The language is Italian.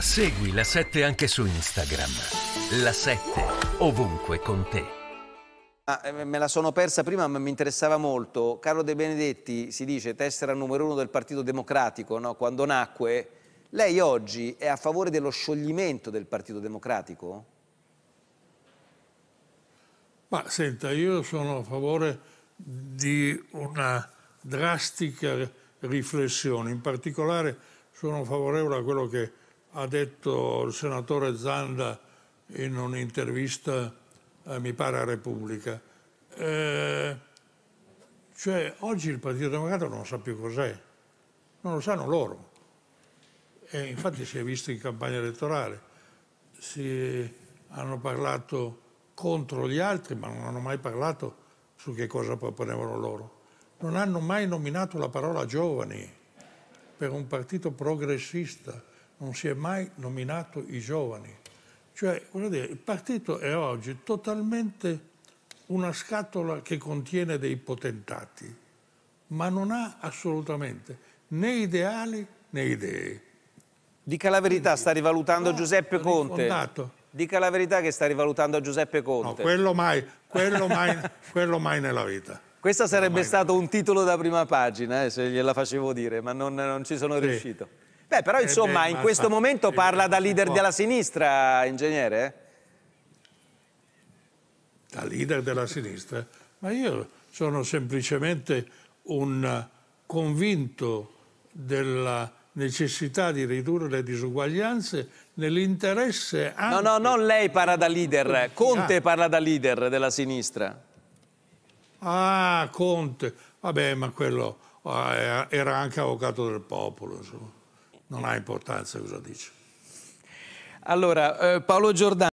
Segui la 7 anche su Instagram. La 7 ovunque con te. Ah, eh, me la sono persa prima, ma mi interessava molto. Carlo De Benedetti si dice tessera numero uno del Partito Democratico no? quando nacque. Lei oggi è a favore dello scioglimento del Partito Democratico? Ma senta, io sono a favore di una drastica riflessione, in particolare sono favorevole a quello che ha detto il senatore Zanda in un'intervista, eh, mi pare a Repubblica. Eh, cioè, oggi il Partito Democratico non sa più cos'è, non lo sanno loro. E infatti si è visto in campagna elettorale, si hanno parlato contro gli altri, ma non hanno mai parlato su che cosa proponevano loro. Non hanno mai nominato la parola giovani per un partito progressista non si è mai nominato i giovani. Cioè, dire, il partito è oggi totalmente una scatola che contiene dei potentati, ma non ha assolutamente né ideali né idee. Dica la verità, sta rivalutando no, Giuseppe Conte. Rifondato. Dica la verità che sta rivalutando Giuseppe Conte. No, quello mai, quello mai, quello mai nella vita. Questo sarebbe stato un titolo da prima pagina, eh, se gliela facevo dire, ma non, non ci sono sì. riuscito. Beh, però eh, insomma, in questo momento parla da leader della sinistra, ingegnere? Da leader della sinistra? Ma io sono semplicemente un convinto della necessità di ridurre le disuguaglianze nell'interesse anche... No, no, non lei parla da leader, Conte ah. parla da leader della sinistra. Ah, Conte, vabbè, ma quello ah, era anche avvocato del popolo, insomma non ha importanza cosa dice. Allora, eh, Paolo Giordano.